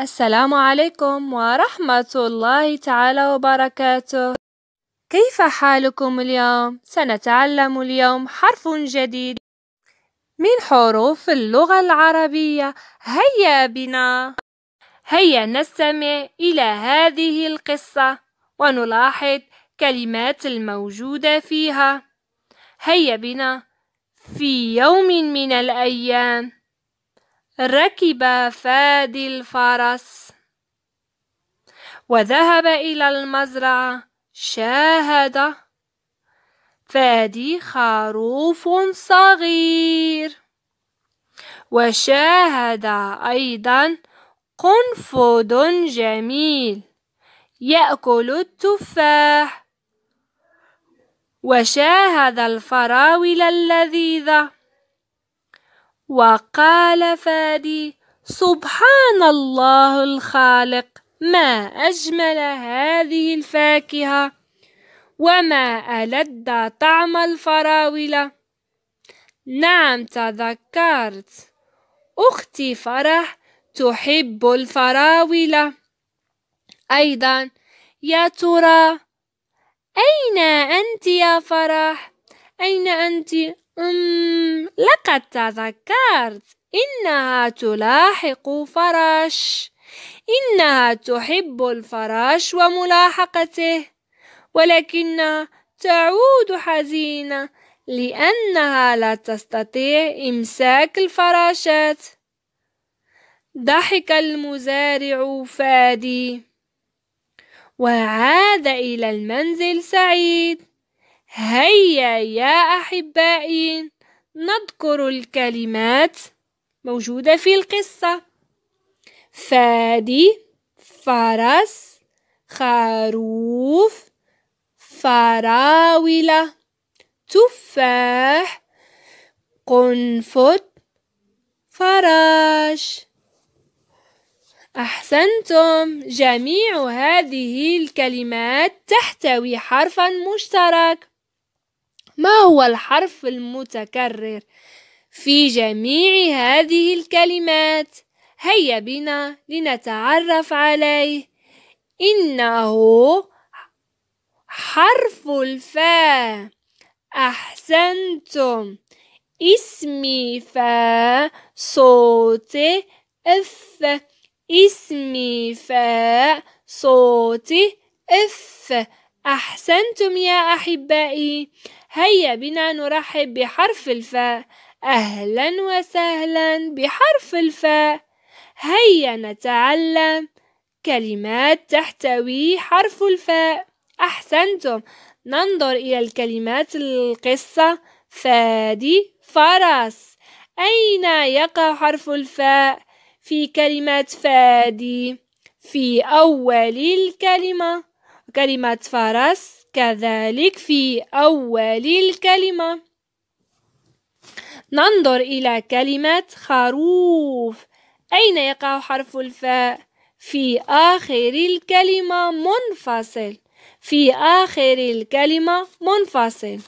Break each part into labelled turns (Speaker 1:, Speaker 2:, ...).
Speaker 1: السلام عليكم ورحمة الله تعالى وبركاته كيف حالكم اليوم؟ سنتعلم اليوم حرف جديد من حروف اللغة العربية هيا بنا هيا نستمع إلى هذه القصة ونلاحظ كلمات الموجودة فيها هيا بنا في يوم من الأيام ركب فادي الفرس وذهب إلى المزرعة شاهد فادي خروف صغير وشاهد أيضا قنفذ جميل يأكل التفاح وشاهد الفراولة اللذيذة وقال فادي سبحان الله الخالق ما أجمل هذه الفاكهة وما ألد طعم الفراولة نعم تذكرت أختي فرح تحب الفراولة أيضا يا ترى أين أنت يا فرح أين أنت أم لقد تذكرت إنها تلاحق فراش إنها تحب الفراش وملاحقته ولكنها تعود حزينة لأنها لا تستطيع إمساك الفراشات ضحك المزارع فادي وعاد إلى المنزل سعيد هيا يا أحبائي نذكر الكلمات موجودة في القصة فادي فرس خروف فراولة تفاح قنفذ فراش أحسنتم جميع هذه الكلمات تحتوي حرفا مشترك ما هو الحرف المتكرر في جميع هذه الكلمات هيا بنا لنتعرف عليه انه حرف الفاء احسنتم اسمي فاء صوت اف اسمي فاء صوت اف أحسنتم يا أحبائي هيا بنا نرحب بحرف الفاء أهلا وسهلا بحرف الفاء هيا نتعلم كلمات تحتوي حرف الفاء أحسنتم ننظر إلى الكلمات القصة فادي فرس أين يقع حرف الفاء في كلمة فادي في أول الكلمة كلمة فرس كذلك في أول الكلمة ننظر إلى كلمة خروف أين يقع حرف الفاء؟ في آخر الكلمة منفصل في آخر الكلمة منفصل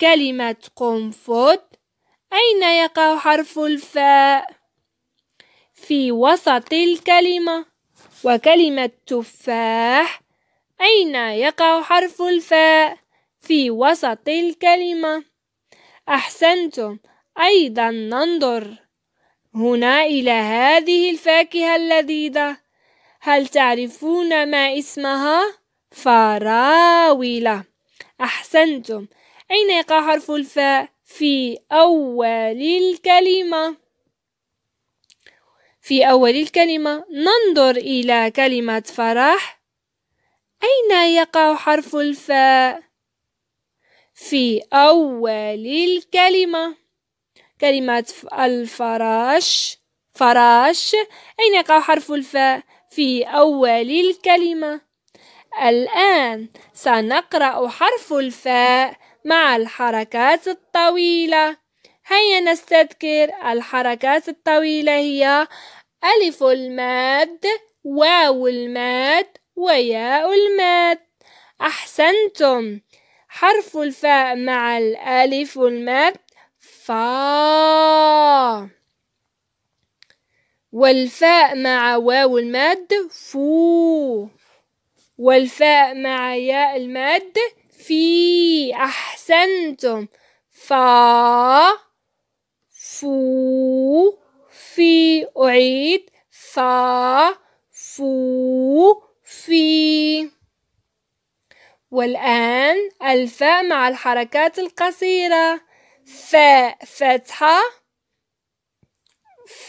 Speaker 1: كلمة قنفذ أين يقع حرف الفاء؟ في وسط الكلمة وكلمة تفاح أين يقع حرف الفاء في وسط الكلمة؟ أحسنتم أيضا ننظر هنا إلى هذه الفاكهة اللذيذة هل تعرفون ما اسمها؟ فراولة أحسنتم أين يقع حرف الفاء في أول الكلمة؟ في أول الكلمة ننظر إلى كلمة فرح أين يقع حرف الفاء؟ في أول الكلمة كلمة الفراش فراش أين يقع حرف الفاء؟ في أول الكلمة الآن سنقرأ حرف الفاء مع الحركات الطويلة هيا نستذكر الحركات الطويلة هي ألف الماد واو الماد وياء المات أحسنتم حرف الفاء مع الألف المات فا والفاء مع واو المد فو والفاء مع ياء المد في أحسنتم فا فو في أعيد فا فو في والآن الفاء مع الحركات القصيرة فاء فتحة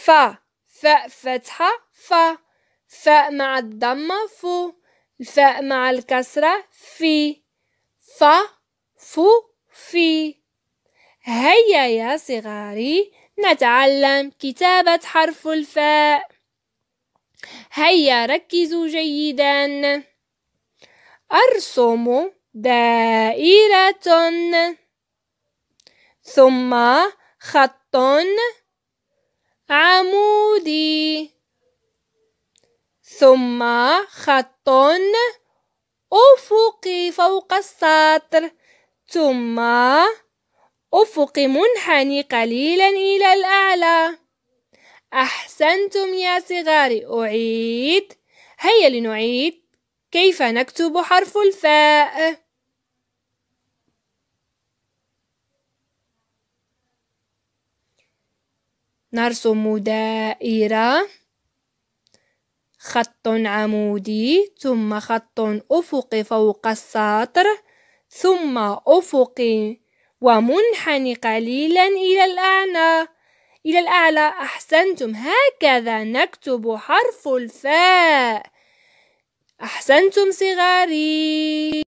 Speaker 1: فا فاء فتحة فا فاء مع الضمة فو الفاء مع الكسرة في فا فو في هيا يا صغاري نتعلم كتابة حرف الفاء هيا ركزوا جيدا أرسم دائرة ثم خط عمودي ثم خط أفقي فوق السطر ثم أفقي منحني قليلا إلى الأعلى أحسنتم يا صغاري أعيد هيا لنعيد كيف نكتب حرف الفاء نرسم دائرة خط عمودي ثم خط أفقي فوق السطر ثم أفقي ومنحني قليلا إلى الأعناق إلى الأعلى أحسنتم هكذا نكتب حرف الفاء أحسنتم صغاري